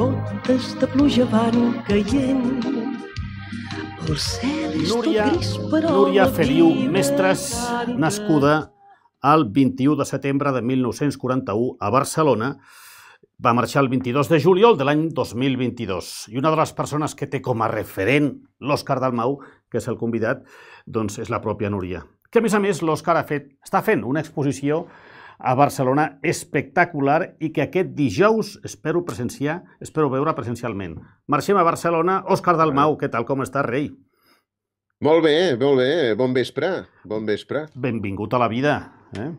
gotes de pluja van caient. El cel és Núria, tot gris, però... Núria Feliu Mestres, nascuda el 21 de setembre de 1941 a Barcelona, va marxar el 22 de juliol de l'any 2022. I una de les persones que té com a referent l'Òscar Dalmau, que és el convidat, doncs és la pròpia Núria. Que, a més a més, l'Òscar ha fet, està fent una exposició a Barcelona espectacular i que aquest dijous espero presenciar, espero veure presencialment. Marxem a Barcelona. Òscar Dalmau, què tal, com està, rei? Molt bé, molt bé. Bon vespre, bon vespre. Benvingut a la vida. Eh?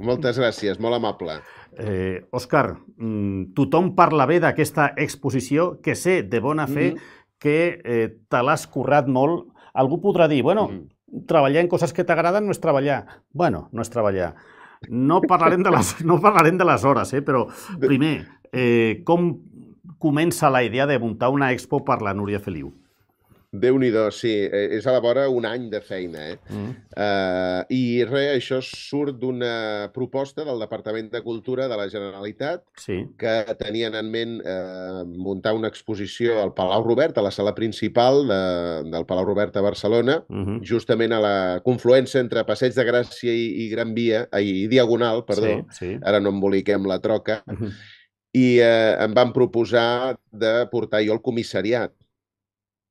Moltes gràcies, molt amable. Eh, Òscar, mm, tothom parla bé d'aquesta exposició, que sé de bona fe mm -hmm. que eh, te l'has currat molt. Algú podrà dir, bueno, mm -hmm. treballar en coses que t'agraden no és treballar. Bueno, no és treballar. No parlarem de les, no parlarem de les hores, eh? però primer, eh, com comença la idea de muntar una expo per la Núria Feliu? déu nhi sí, eh, és a la vora un any de feina, eh? Mm. Uh, I res, això surt d'una proposta del Departament de Cultura de la Generalitat sí. que tenien en ment uh, muntar una exposició al Palau Robert, a la sala principal de, del Palau Robert a Barcelona, mm -hmm. justament a la confluència entre Passeig de Gràcia i, i Gran Via, i, i Diagonal, perdó, sí, sí. ara no emboliquem la troca, mm -hmm. i eh, uh, em van proposar de portar jo al comissariat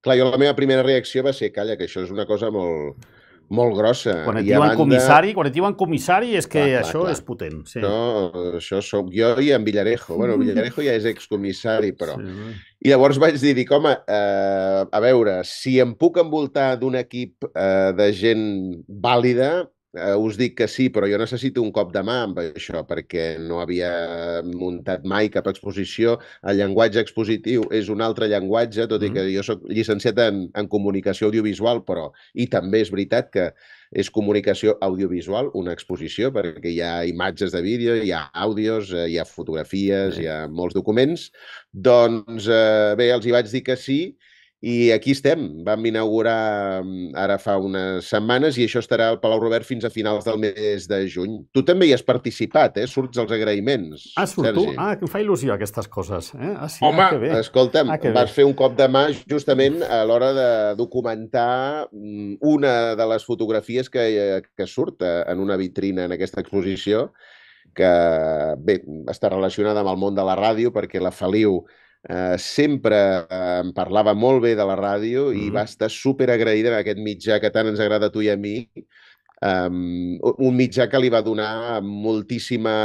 Clar, jo la meva primera reacció va ser, calla, que això és una cosa molt, molt grossa. Quan et diuen banda... comissari, quan et diuen comissari és que clar, això clar. és potent. Sí. No, això sóc jo i en Villarejo. Bueno, Villarejo ja és excomissari, però... Sí. I llavors vaig dir, dic, home, eh, a veure, si em puc envoltar d'un equip eh, de gent vàlida, eh, us dic que sí, però jo necessito un cop de mà amb això, perquè no havia muntat mai cap exposició. El llenguatge expositiu és un altre llenguatge, tot i mm-hmm. que jo sóc llicenciat en, en comunicació audiovisual, però i també és veritat que és comunicació audiovisual, una exposició, perquè hi ha imatges de vídeo, hi ha àudios, eh, hi ha fotografies, hi ha molts documents. Doncs eh, bé, els hi vaig dir que sí, i aquí estem. Vam inaugurar mm, ara fa unes setmanes i això estarà al Palau Robert fins a finals del mes de juny. Tu també hi has participat, eh? Surts els agraïments, Ah, surt Sergi. tu? Ah, que em fa il·lusió aquestes coses. Eh? Ah, sí, Home, ah, que bé. escolta'm, ah, que vas bé. fer un cop de mà justament a l'hora de documentar mm, una de les fotografies que, que surt eh, en una vitrina en aquesta exposició que bé, està relacionada amb el món de la ràdio perquè la Feliu eh, sempre eh, em parlava molt bé de la ràdio mm i mm-hmm. va estar super agraïda amb aquest mitjà que tant ens agrada a tu i a mi, um, un mitjà que li va donar moltíssima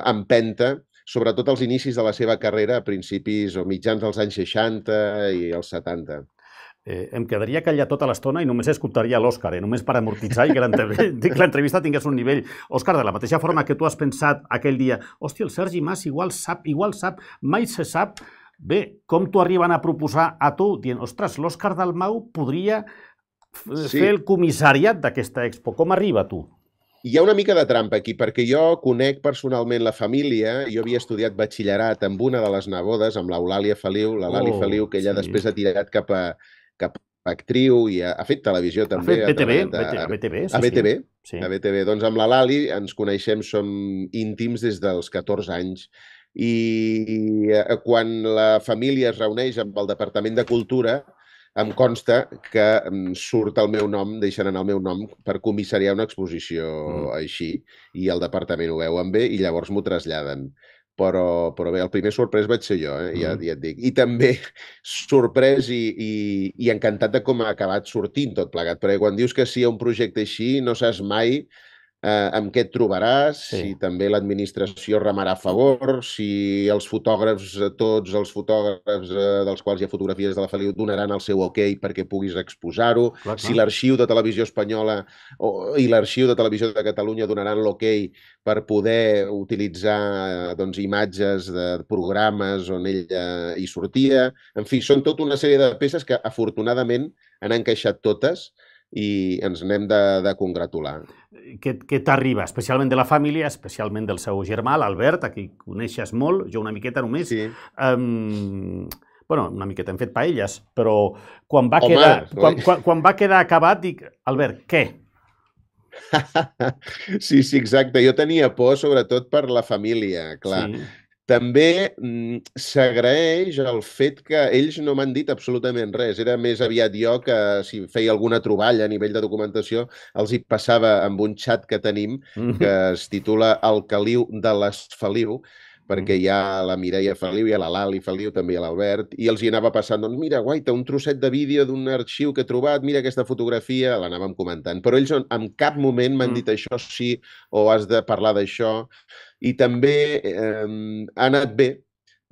eh, empenta sobretot als inicis de la seva carrera, a principis o mitjans dels anys 60 i els 70. Eh, em quedaria callat tota l'estona i només escoltaria l'Òscar, eh? només per amortitzar i que l'entrevista tingués un nivell. Òscar, de la mateixa forma que tu has pensat aquell dia, hòstia, el Sergi Mas igual sap, igual sap, mai se sap Bé, com t'ho arriben a proposar a tu? Dient, ostres, l'Òscar Dalmau podria sí. fer el comissariat d'aquesta expo. Com arriba tu? Hi ha una mica de trampa aquí, perquè jo conec personalment la família. Jo havia estudiat batxillerat amb una de les nebodes, amb l'Eulàlia Feliu, la Lali oh, Feliu, que ella sí. després ha tirat cap a, cap a actriu i ha, ha fet televisió també. Ha fet BTV, a, a, a, a BTV. Sí, a BTV, sí. sí. a BTV. Doncs amb la Lali ens coneixem, som íntims des dels 14 anys i eh, quan la família es reuneix amb el Departament de Cultura, em consta que mm, surt el meu nom, deixen anar el meu nom per comissariar una exposició mm. així i el departament ho veuen bé i llavors m'ho traslladen. Però, però bé, el primer sorprès vaig ser jo, eh? ja, mm. ja et dic. I també sorprès i, i, i encantat de com ha acabat sortint tot plegat, perquè quan dius que sí a un projecte així no saps mai eh, amb què et trobaràs, sí. si també l'administració remarà a favor, si els fotògrafs, eh, tots els fotògrafs eh, dels quals hi ha fotografies de la Feliu donaran el seu ok perquè puguis exposar-ho, si l'arxiu de televisió espanyola o, i l'arxiu de televisió de Catalunya donaran l'ok okay per poder utilitzar eh, doncs, imatges de programes on ella eh, hi sortia. En fi, són tota una sèrie de peces que afortunadament han encaixat totes, i ens n'hem de, de congratular. Què, què t'arriba? Especialment de la família, especialment del seu germà, l'Albert, a qui coneixes molt, jo una miqueta només. Sí. Um, bueno, una miqueta hem fet paelles, però quan va, Home, quedar, quan, quan, quan va quedar acabat dic, Albert, què? Sí, sí, exacte. Jo tenia por, sobretot, per la família, clar. Sí també mm, s'agraeix el fet que ells no m'han dit absolutament res. Era més aviat jo que si feia alguna troballa a nivell de documentació els hi passava amb un xat que tenim que mm-hmm. es titula El caliu de les Feliu, perquè hi ha la Mireia Feliu, hi ha la Lali Feliu, també hi ha l'Albert, i els hi anava passant, doncs mira, guaita, un trosset de vídeo d'un arxiu que he trobat, mira aquesta fotografia, l'anàvem comentant. Però ells en cap moment m'han mm. dit això sí, o has de parlar d'això, i també eh, ha anat bé,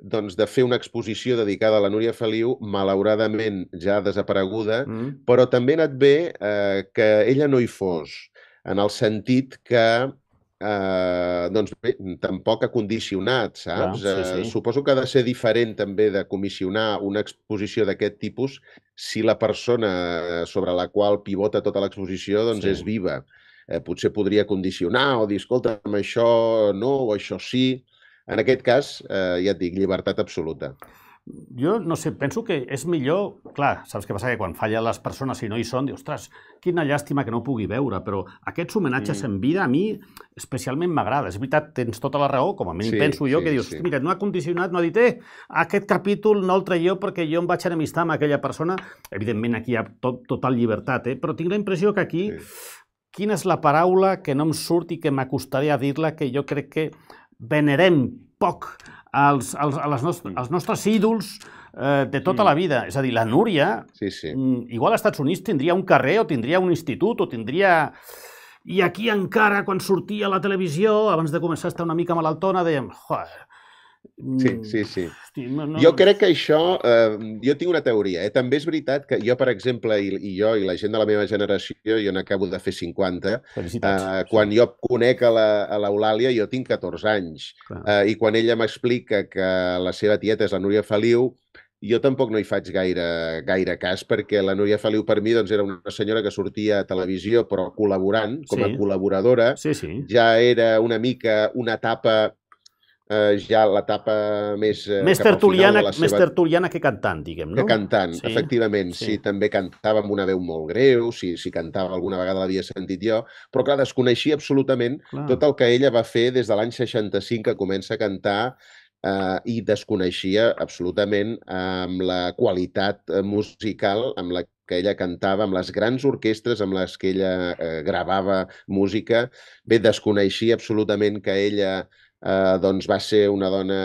doncs, de fer una exposició dedicada a la Núria Feliu, malauradament ja desapareguda, mm. però també ha anat bé eh, que ella no hi fos, en el sentit que eh, doncs bé, tampoc ha condicionat, saps? sí, sí. Eh, suposo que ha de ser diferent també de comissionar una exposició d'aquest tipus si la persona eh, sobre la qual pivota tota l'exposició doncs sí. és viva. Eh, potser podria condicionar o dir, escolta, amb això no o això sí. En aquest cas, eh, ja et dic, llibertat absoluta jo no sé, penso que és millor... Clar, saps què passa? Que quan falla les persones, si no hi són, dius, ostres, quina llàstima que no pugui veure, però aquests homenatges sí. Mm. en vida a mi especialment m'agrada. És veritat, tens tota la raó, com a mínim sí, penso jo, sí, que dius, sí. mira, no ha condicionat, no ha dit, eh, aquest capítol no el traieu perquè jo em vaig enemistar amb aquella persona. Evidentment, aquí hi ha tot, total llibertat, eh? però tinc la impressió que aquí... Sí. Quina és la paraula que no em surt i que m'acostaria a dir-la que jo crec que venerem poc als, als, als, als, nostres, als nostres ídols eh, de tota mm. la vida. És a dir, la Núria, sí, sí. Mm, igual als Estats Units tindria un carrer o tindria un institut o tindria... I aquí encara, quan sortia a la televisió, abans de començar a estar una mica malaltona, dèiem, joder, Sí, mm. sí, sí. Hosti, no, no... Jo crec que això... Eh, jo tinc una teoria. Eh? També és veritat que jo, per exemple, i, i jo i la gent de la meva generació, jo n'acabo de fer 50, eh, quan jo conec a l'Eulàlia jo tinc 14 anys. Eh, I quan ella m'explica que la seva tieta és la Núria Feliu, jo tampoc no hi faig gaire, gaire cas perquè la Núria Feliu per mi doncs, era una senyora que sortia a televisió però col·laborant, com a sí. col·laboradora. Sí, sí. Ja era una mica una etapa eh, ja l'etapa més... Eh, més, tertuliana, seva... més tertuliana que cantant, diguem, no? Que cantant, sí, efectivament. Sí. sí, també cantava amb una veu molt greu, si, si cantava alguna vegada l'havia sentit jo, però clar, desconeixia absolutament clar. tot el que ella va fer des de l'any 65 que comença a cantar eh, i desconeixia absolutament eh, amb la qualitat eh, musical amb la que ella cantava, amb les grans orquestres amb les que ella eh, gravava música. Bé, desconeixia absolutament que ella eh, doncs va ser una dona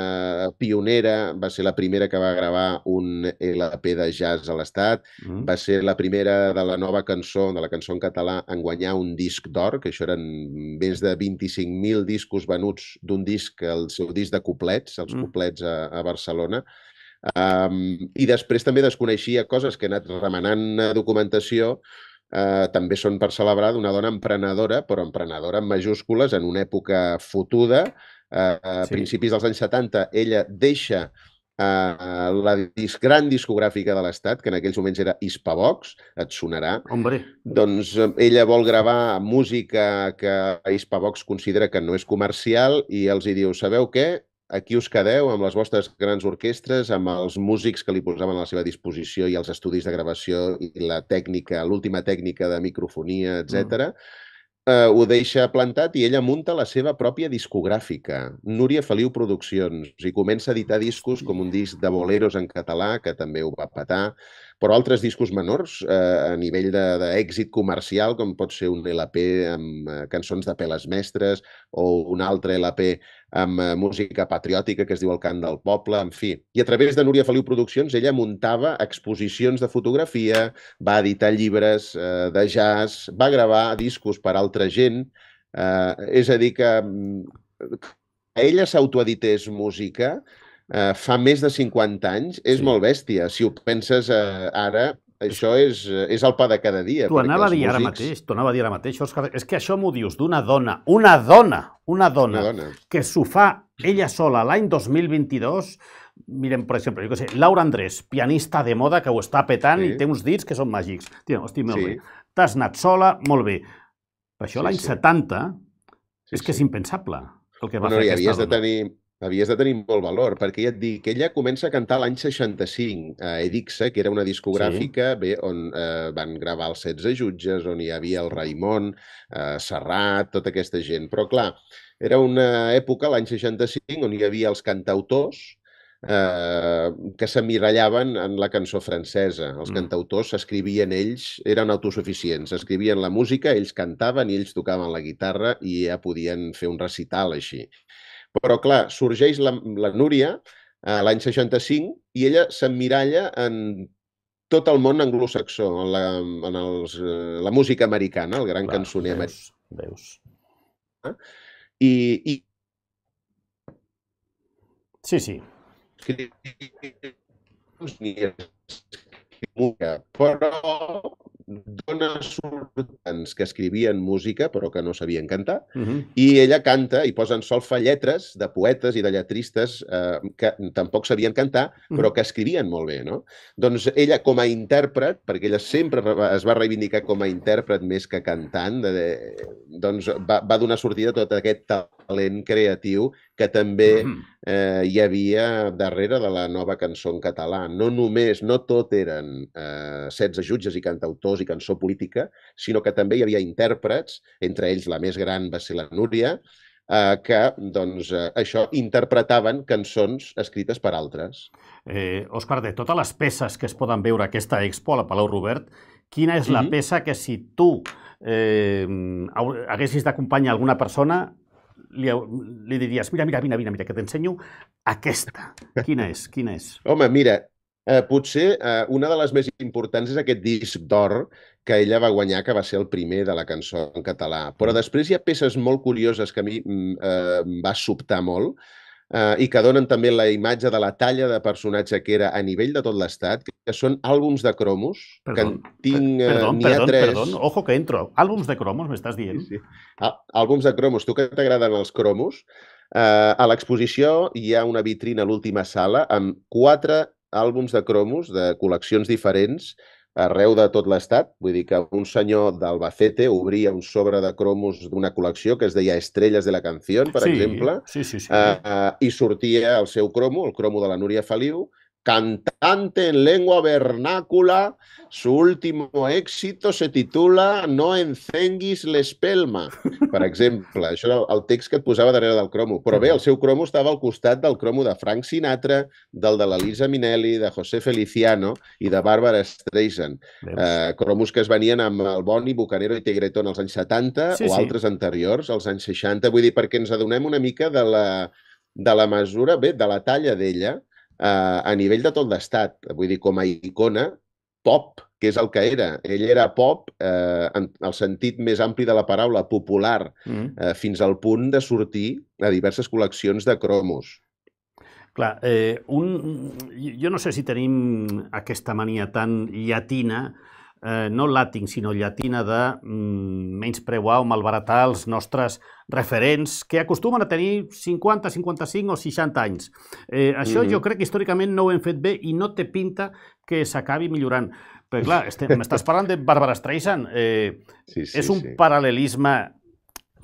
pionera, va ser la primera que va gravar un LP de jazz a l'estat, mm. va ser la primera de la nova cançó, de la cançó en català, en guanyar un disc d'or, que això eren més de 25.000 discos venuts d'un disc, el seu disc de couplets, els mm. couplets a, a Barcelona, Um, I després també desconeixia coses que he anat remenant documentació, Uh, també són per celebrar d'una dona emprenedora, però emprenedora en majúscules, en una època fotuda, a sí. principis dels anys 70, ella deixa eh, la disc, gran discogràfica de l'Estat, que en aquells moments era Hispavox, et sonarà. Hombre. Doncs eh, ella vol gravar música que Hispavox considera que no és comercial i els hi diu, sabeu què? Aquí us quedeu amb les vostres grans orquestres, amb els músics que li posaven a la seva disposició i els estudis de gravació i la tècnica, l'última tècnica de microfonia, etc. Mm eh, ho deixa plantat i ella munta la seva pròpia discogràfica, Núria Feliu Produccions, i comença a editar discos com un disc de boleros en català, que també ho va patar, però altres discos menors, eh, a nivell d'èxit comercial, com pot ser un LP amb eh, cançons de peles mestres o un altre LP amb eh, música patriòtica que es diu El cant del poble, en fi. I a través de Núria Feliu Produccions ella muntava exposicions de fotografia, va editar llibres eh, de jazz, va gravar discos per altra gent, eh, és a dir que mm, ella s'autoedités música, eh, fa més de 50 anys, és sí. molt bèstia. Si ho penses eh, ara, això és, eh, és el pa de cada dia. T'ho anava a dir músics... ara mateix, t'ho anava a dir ara mateix, Òscar. És que això m'ho dius d'una dona, una dona, una dona, una dona. que s'ho fa ella sola l'any 2022. Mirem, per exemple, jo què sé, Laura Andrés, pianista de moda que ho està petant sí. i té uns dits que són màgics. Tio, hosti, molt sí. bé. T'has anat sola, molt bé. Però això sí, l'any sí. 70 sí, és que és impensable el que va bueno, fer aquesta dona. De tenir, Havies de tenir molt valor, perquè ja et dic, ella comença a cantar l'any 65 a Edixa, que era una discogràfica sí. bé, on eh, van gravar els 16 jutges, on hi havia el Raimon, eh, Serrat, tota aquesta gent. Però, clar, era una època, l'any 65, on hi havia els cantautors, eh, que s'emmirallaven en la cançó francesa. Els mm. cantautors s'escrivien ells, eren autosuficients, escrivien la música, ells cantaven i ells tocaven la guitarra i ja podien fer un recital així. Però, clar, sorgeix la, la Núria eh, l'any 65 i ella s'emmiralla en tot el món anglosaxó, en la, en els, eh, la música americana, el gran clar, cançoner veus, americà. Veus. Ah, I, I... Sí, sí. Però dones que escrivien música però que no sabien cantar uh -huh. i ella canta i posa en solfa lletres de poetes i de lletristes eh, que tampoc sabien cantar però que escrivien molt bé, no? Doncs ella com a intèrpret, perquè ella sempre es va reivindicar com a intèrpret més que cantant, de, de, doncs va, va donar sortida a tot aquest talent talent creatiu que també eh, hi havia darrere de la nova cançó en català. No només, no tot eren eh, 16 jutges i cantautors i cançó política, sinó que també hi havia intèrprets, entre ells la més gran va ser la Núria, eh, que doncs, eh, això interpretaven cançons escrites per altres. Eh, Òscar, de totes les peces que es poden veure aquesta expo a la Palau Robert, quina és la mm -hmm. peça que si tu eh, haguessis d'acompanyar alguna persona li, li diries, mira, mira, mira, mira, que t'ensenyo aquesta. Quina és? Quina és? Home, mira, eh, potser eh, una de les més importants és aquest disc d'or que ella va guanyar, que va ser el primer de la cançó en català. Però mm. després hi ha peces molt curioses que a mi mm, eh, va sobtar molt, eh, i que donen també la imatge de la talla de personatge que era a nivell de tot l'estat, que són àlbums de cromos, perdón, que en tinc... Perdón, eh, perdón, tres... perdón, ojo que entro. Àlbums de cromos, m'estàs dient? Sí, sí. Ah, àlbums de cromos. Tu que t'agraden els cromos, eh, a l'exposició hi ha una vitrina a l'última sala amb quatre àlbums de cromos de col·leccions diferents arreu de tot l'estat. Vull dir que un senyor d'Albacete obria un sobre de cromos d'una col·lecció que es deia Estrelles de la Canción, per sí, exemple, sí, sí, sí. Uh, uh, i sortia el seu cromo, el cromo de la Núria Feliu, cantante en lengua vernácula. Su último éxito se titula No encenguis l'espelma, per exemple. Això era el text que et posava darrere del cromo. Però bé, el seu cromo estava al costat del cromo de Frank Sinatra, del de l'Elisa Minelli, de José Feliciano i de Bàrbara Streisand. Eh, cromos que es venien amb el Boni, Bucanero i en els anys 70 sí, o sí. altres anteriors, als anys 60. Vull dir, perquè ens adonem una mica de la, de la mesura, bé, de la talla d'ella, eh, a nivell de tot l'estat, vull dir, com a icona pop, que és el que era. Ell era pop eh, en el sentit més ampli de la paraula, popular, mm. eh, fins al punt de sortir a diverses col·leccions de cromos. Clar, eh, un... jo no sé si tenim aquesta mania tan llatina eh, no làtic, sinó llatina de mm, menyspreuar o malbaratar els nostres referents que acostumen a tenir 50, 55 o 60 anys. Eh, això mm -hmm. jo crec que històricament no ho hem fet bé i no té pinta que s'acabi millorant. Però clar, m'estàs parlant de Barbara Streisand. Eh, sí, sí, és un sí. paral·lelisme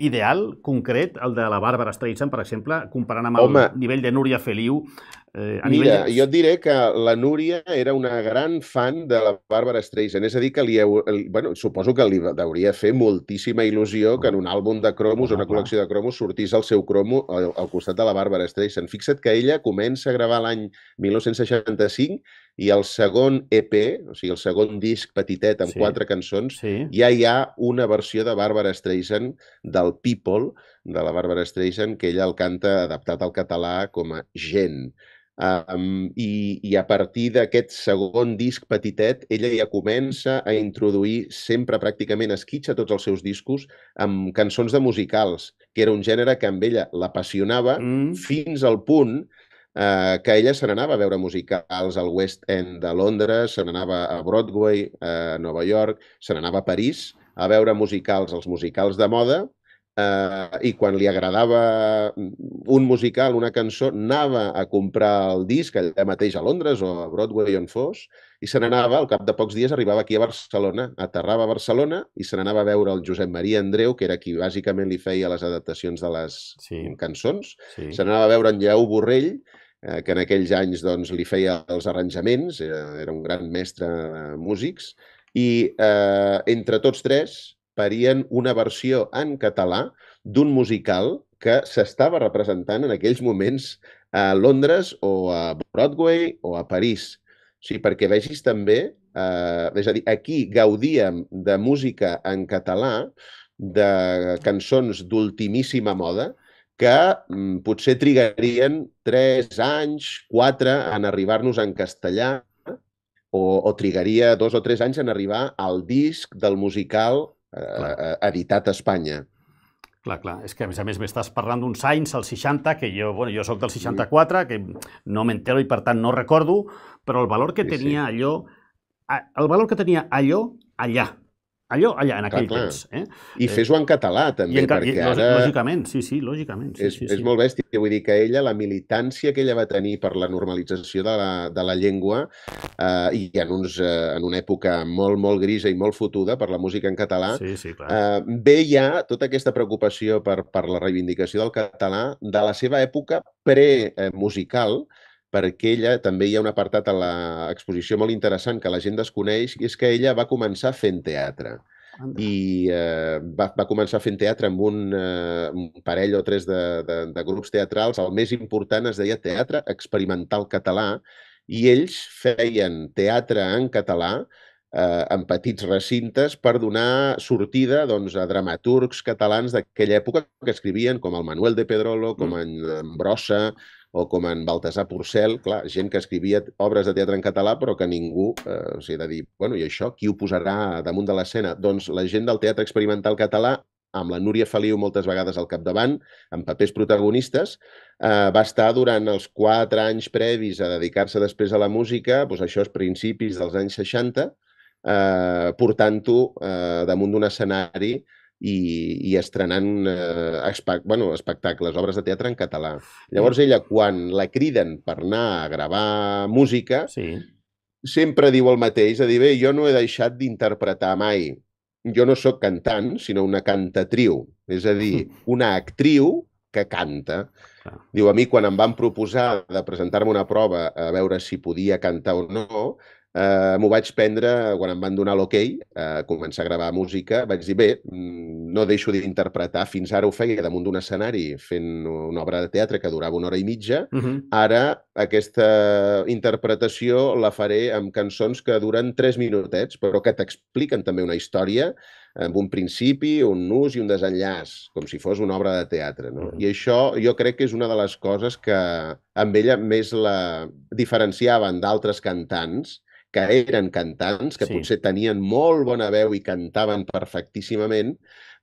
ideal, concret, el de la Bàrbara Streisand, per exemple, comparant amb Home, el nivell de Núria Feliu? Eh, a mira, nivell de... jo et diré que la Núria era una gran fan de la Bàrbara Streisand, és a dir, que li, el, bueno, suposo que li hauria fer moltíssima il·lusió que en un àlbum de cromos, una col·lecció de cromos, sortís el seu cromo al, al costat de la Bàrbara Streisand. Fixa't que ella comença a gravar l'any 1965 i el segon EP, o sigui, el segon disc petitet amb sí. quatre cançons, sí. ja hi ha una versió de Barbara Streisand del People, de la Barbara Streisand, que ella el canta adaptat al català com a gent. Um, i, I a partir d'aquest segon disc petitet, ella ja comença a introduir sempre pràcticament esquitxa tots els seus discos amb cançons de musicals, que era un gènere que amb ella l'apassionava mm. fins al punt eh, que ella se n'anava a veure musicals al West End de Londres, se n'anava a Broadway, eh, a Nova York, se n'anava a París a veure musicals, els musicals de moda, eh, i quan li agradava un musical, una cançó, anava a comprar el disc allà mateix a Londres o a Broadway on fos, i se n'anava, al cap de pocs dies arribava aquí a Barcelona, aterrava a Barcelona i se n'anava a veure el Josep Maria Andreu, que era qui bàsicament li feia les adaptacions de les sí. cançons, sí. se n'anava a veure en Lleu Borrell, Eh, que en aquells anys doncs, li feia els arranjaments, era, era un gran mestre de músics, i eh, entre tots tres parien una versió en català d'un musical que s'estava representant en aquells moments a Londres o a Broadway o a París. O sigui, perquè vegis també, eh, és a dir, aquí gaudíem de música en català, de cançons d'ultimíssima moda, que mm, potser trigarien 3 anys, 4 en arribar-nos en castellà o, o trigaria dos o tres anys en arribar al disc del musical eh, eh editat a Espanya. Clar, clar. És que, a més a més, m'estàs parlant d'uns anys, el 60, que jo, bueno, jo sóc del 64, mm. que no m'entero i, per tant, no recordo, però el valor que tenia sí. allò... El valor que tenia allò allà, allò allà, en aquell clar, temps. Eh? I eh, fes-ho en català, també, en ca... perquè ara... Lògicament, sí, sí, lògicament. Sí, és, sí, sí. és molt bèstia, vull dir que ella, la militància que ella va tenir per la normalització de la, de la llengua, eh, i en, uns, eh, en una època molt, molt grisa i molt fotuda per la música en català, sí, sí, eh, veia ja tota aquesta preocupació per, per la reivindicació del català de la seva època pre-musical, eh, perquè ella també hi ha un apartat a l'exposició molt interessant que la gent desconeix, i és que ella va començar fent teatre. I eh, va, va començar fent teatre amb un, eh, un parell o tres de, de, de grups teatrals. El més important es deia Teatre Experimental Català, i ells feien teatre en català, eh, en petits recintes per donar sortida doncs, a dramaturgs catalans d'aquella època que escrivien, com el Manuel de Pedrolo, com mm. en, en Brossa, o com en Baltasar Porcel, clar, gent que escrivia obres de teatre en català però que ningú, eh, o sigui, de dir, bueno, i això, qui ho posarà damunt de l'escena? Doncs la gent del teatre experimental català amb la Núria Feliu moltes vegades al capdavant, amb papers protagonistes, eh, va estar durant els quatre anys previs a dedicar-se després a la música, doncs això és principis dels anys 60, eh, portant-ho eh, damunt d'un escenari i, i estrenant eh, espe bueno, espectacles, obres de teatre en català. Mm. Llavors ella, quan la criden per anar a gravar música, sí. sempre diu el mateix, a dir, bé, jo no he deixat d'interpretar mai. Jo no sóc cantant, sinó una cantatriu, és a dir, una actriu que canta. Diu, a mi quan em van proposar de presentar-me una prova a veure si podia cantar o no, Eh, M'ho vaig prendre quan em van donar l'hoquei, okay, eh, començar a gravar música, vaig dir, bé, mm, no deixo d'interpretar, fins ara ho feia damunt d'un escenari fent una obra de teatre que durava una hora i mitja, uh -huh. ara aquesta interpretació la faré amb cançons que duren tres minutets, però que t'expliquen també una història amb un principi, un nus i un desenllaç, com si fos una obra de teatre. No? I això jo crec que és una de les coses que amb ella més la diferenciaven d'altres cantants, que eren cantants, que sí. potser tenien molt bona veu i cantaven perfectíssimament,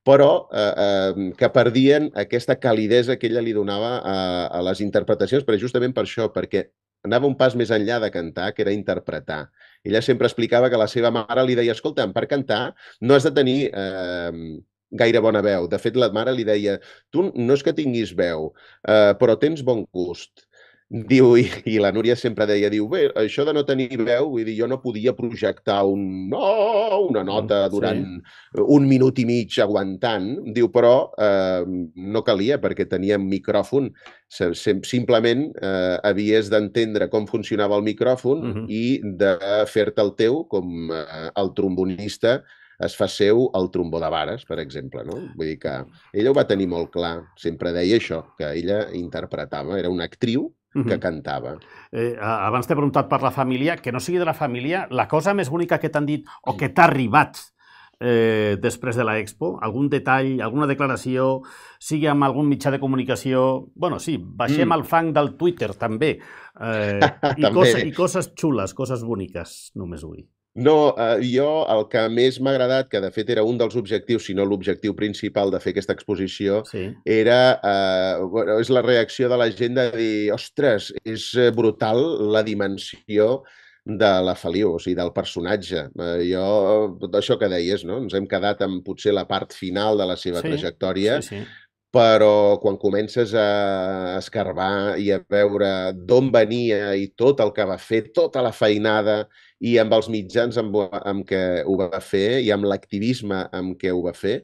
però eh, eh, que perdien aquesta calidesa que ella li donava a, a les interpretacions, però justament per això, perquè anava un pas més enllà de cantar, que era interpretar. Ella sempre explicava que la seva mare li deia, escolta'm, per cantar no has de tenir eh, gaire bona veu. De fet, la mare li deia, tu no és que tinguis veu, eh, però tens bon gust diu, i, i la Núria sempre deia, diu, bé, això de no tenir veu, vull dir, jo no podia projectar un, no, una mm, nota durant sí. un minut i mig aguantant, diu, però eh, no calia perquè teníem micròfon, simplement eh, havies d'entendre com funcionava el micròfon uh mm-hmm. -huh. i de fer-te el teu com eh, el trombonista es fa seu el trombó de vares, per exemple. No? Vull dir que ella ho va tenir molt clar, sempre deia això, que ella interpretava, era una actriu que cantava. Eh, abans t'he preguntat per la família, que no sigui de la família, la cosa més bonica que t'han dit o que t'ha arribat eh, després de l'Expo? Algun detall, alguna declaració, sigui amb algun mitjà de comunicació... bueno, sí, baixem mm. el fang del Twitter, també. Eh, i, també. Cosa, I coses xules, coses boniques, només dic. No, eh, jo el que més m'ha agradat, que de fet era un dels objectius, si no l'objectiu principal de fer aquesta exposició, sí. era, eh, bueno, és la reacció de la gent de dir, ostres, és eh, brutal la dimensió de la Feliu, o sigui, del personatge. Eh, jo, tot això que deies, no? Ens hem quedat amb potser la part final de la seva sí, trajectòria, sí, sí però quan comences a escarbar i a veure d'on venia i tot el que va fer, tota la feinada i amb els mitjans amb, amb què ho va fer i amb l'activisme amb què ho va fer,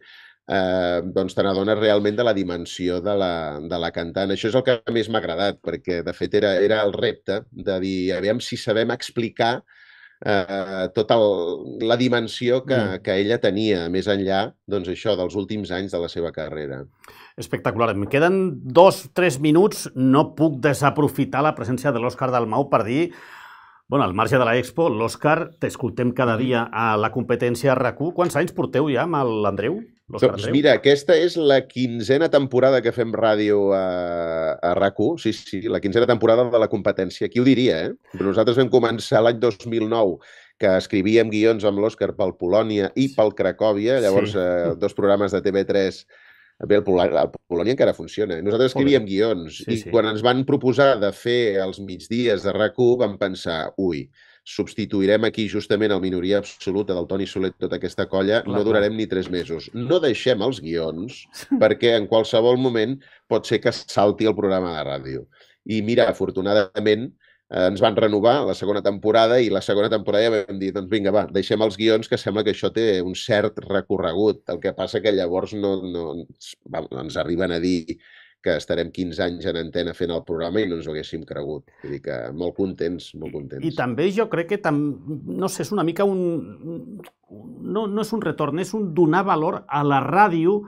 eh, doncs te n'adones realment de la dimensió de la, de la cantant. Això és el que més m'ha agradat, perquè de fet era, era el repte de dir, aviam si sabem explicar eh, eh, tota la dimensió que, mm. que ella tenia, més enllà doncs, això dels últims anys de la seva carrera. Espectacular. Em queden dos, tres minuts. No puc desaprofitar la presència de l'Òscar Dalmau per dir Bueno, al marge de l'Expo, l'Òscar, t'escoltem cada mm. dia a la competència RAC1. Quants anys porteu ja amb l'Andreu? Doncs mira, aquesta és la quinzena temporada que fem ràdio a, a rac sí, sí, la quinzena temporada de la competència. Qui ho diria, eh? Però nosaltres vam començar l'any 2009 que escrivíem guions amb l'Òscar pel Polònia i pel Cracòvia, llavors sí. eh, dos programes de TV3 Bé, el, Polònia encara funciona. Eh? Nosaltres escrivíem Polònia. guions sí, i sí. quan ens van proposar de fer els migdies de rac vam pensar, ui, substituirem aquí justament el minoria absoluta del Toni Soler tota aquesta colla, no durarem ni tres mesos. No deixem els guions perquè en qualsevol moment pot ser que salti el programa de ràdio. I mira, afortunadament, eh, ens van renovar la segona temporada i la segona temporada ja vam dir, doncs vinga, va, deixem els guions, que sembla que això té un cert recorregut. El que passa que llavors no, no, ens, va, ens arriben a dir que estarem 15 anys en antena fent el programa i no ens ho haguéssim cregut. Vull dir que molt contents, molt contents. I, i també jo crec que, tam... no sé, és una mica un... No, no és un retorn, és un donar valor a la ràdio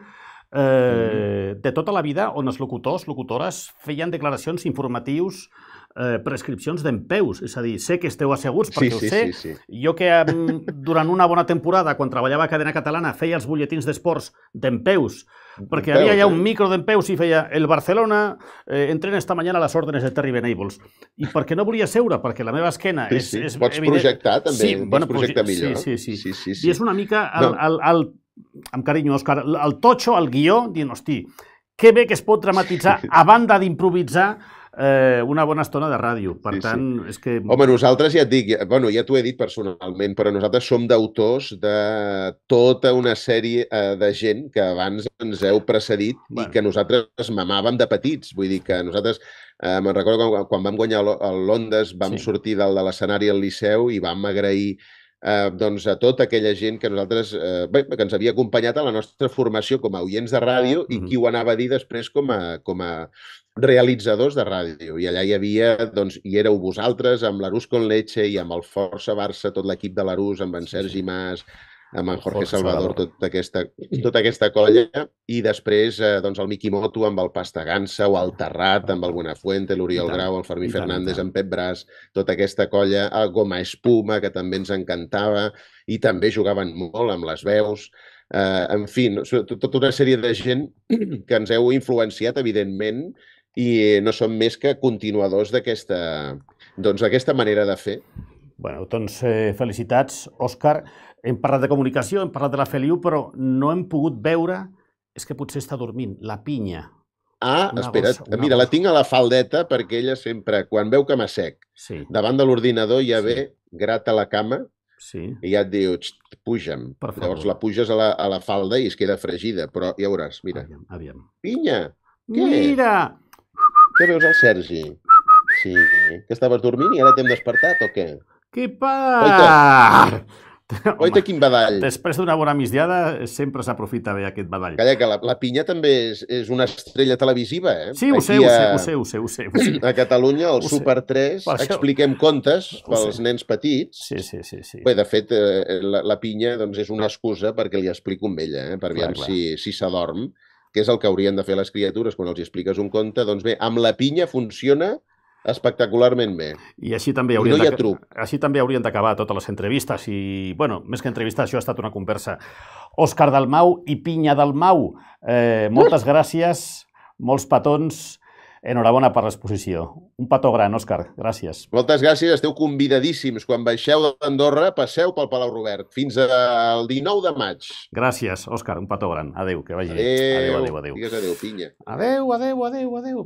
eh, de tota la vida on els locutors, locutores, feien declaracions informatius eh, prescripcions d'empeus, és a dir, sé que esteu asseguts perquè sí, sí, ho sé. Sí, sí. Jo que durant una bona temporada, quan treballava a Cadena Catalana, feia els bulletins d'esports d'empeus, perquè hi havia ja eh? un micro d'empeus i feia el Barcelona eh, entrena esta mañana a les ordres de Terry Venables. I perquè no volia seure, perquè la meva esquena sí, és, sí. és... Pots evident... projectar també, sí, pots bueno, projectar millor. Sí, sí, sí. sí, sí, sí. I és una mica al, no. al, al amb carinyo, Òscar, el totxo, el guió, dient, hosti, que bé que es pot dramatitzar a banda d'improvisar eh, una bona estona de ràdio. Per sí, tant, sí. és que... Home, nosaltres ja et dic, ja, bueno, ja t'ho he dit personalment, però nosaltres som d'autors de tota una sèrie eh, de gent que abans ens heu precedit bueno. i que nosaltres mamàvem de petits. Vull dir que nosaltres, eh, me'n recordo quan, quan vam guanyar el Londres, vam sí. sortir dalt de l'escenari al Liceu i vam agrair eh, doncs a tota aquella gent que nosaltres eh, bé, que ens havia acompanyat a la nostra formació com a oients de ràdio i qui ho anava a dir després com a, com a realitzadors de ràdio. I allà hi havia, doncs, hi éreu vosaltres, amb l'Arús Conleche i amb el Força Barça, tot l'equip de l'Arús, amb en Sergi Mas, amb en Jorge, Jorge Salvador, Salvador. Tota, aquesta, tota aquesta colla, i després eh, doncs el Miki Moto amb el Pastagansa o el Terrat amb el Buenafuente, l'Oriol Grau, el Fermí Fernández, en Pep Bras, tota aquesta colla, el Goma Espuma, que també ens encantava, i també jugaven molt amb les veus, eh, en fi, tota una sèrie de gent que ens heu influenciat, evidentment, i no som més que continuadors d'aquesta doncs, aquesta manera de fer. Bueno, doncs eh, felicitats, Òscar. Hem parlat de comunicació, hem parlat de la Feliu, però no hem pogut veure... És que potser està dormint, la pinya. Ah, una espera't, gossa, mira, gossa. la tinc a la faldeta perquè ella sempre, quan veu que m'assec, sí. davant de l'ordinador ja sí. ve, grata la cama sí. i ja et diu, puja'm. Llavors la puges a la, a la falda i es queda fregida, però ja veuràs, mira. Aviam, aviam. Pinya! Què? Mira! Què veus el Sergi? Sí, que estaves dormint i ara t'hem despertat o què? Què pa? Oita. Oi, Oi, quin badall. Després d'una bona migdiada sempre s'aprofita bé aquest badall. Calla, que la, la pinya també és, és una estrella televisiva, eh? Sí, ho sé, a... ho sé, ho sé, ho sé, ho sé. A Catalunya, al Super 3, això... expliquem contes pels nens petits. Sí, sí, sí. sí. Bé, de fet, eh, la, la pinya doncs, és una excusa perquè li explico amb ella, eh? per veure si, clar. si s'adorm. Si que és el que haurien de fer les criatures quan els expliques un conte, doncs bé, amb la pinya funciona espectacularment bé. I així també haurien, I no hi ha truc. Així també haurien d'acabar totes les entrevistes i, bueno, més que entrevista, això ha estat una conversa. Òscar Dalmau i Pinya Dalmau, eh, moltes uh! gràcies, molts petons, enhorabona per l'exposició. Un petó gran, Òscar, gràcies. Moltes gràcies, esteu convidadíssims. Quan baixeu d'Andorra, passeu pel Palau Robert. Fins al 19 de maig. Gràcies, Òscar, un petó gran. Adéu, que vagi. Adéu, adéu, adéu. Adéu, adéu, pinya. Adéu, adéu, adéu, adéu.